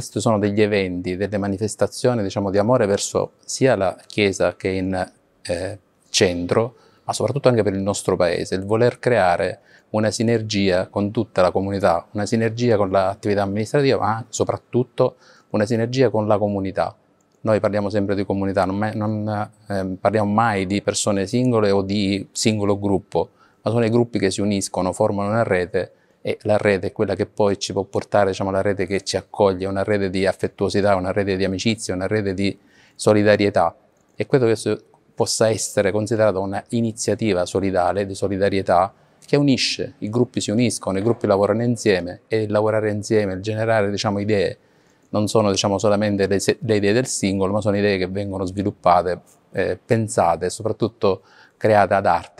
questi sono degli eventi, delle manifestazioni diciamo, di amore verso sia la Chiesa che in eh, centro, ma soprattutto anche per il nostro paese, il voler creare una sinergia con tutta la comunità, una sinergia con l'attività amministrativa, ma soprattutto una sinergia con la comunità. Noi parliamo sempre di comunità, non, mai, non eh, parliamo mai di persone singole o di singolo gruppo, ma sono i gruppi che si uniscono, formano una rete e la rete è quella che poi ci può portare, diciamo, la rete che ci accoglie, una rete di affettuosità, una rete di amicizia, una rete di solidarietà. E credo che questo possa essere considerato un'iniziativa solidale, di solidarietà, che unisce, i gruppi si uniscono, i gruppi lavorano insieme e il lavorare insieme, il generare diciamo, idee, non sono diciamo, solamente le, le, idee del singolo, ma sono idee che vengono sviluppate, eh, pensate e soprattutto create ad arte.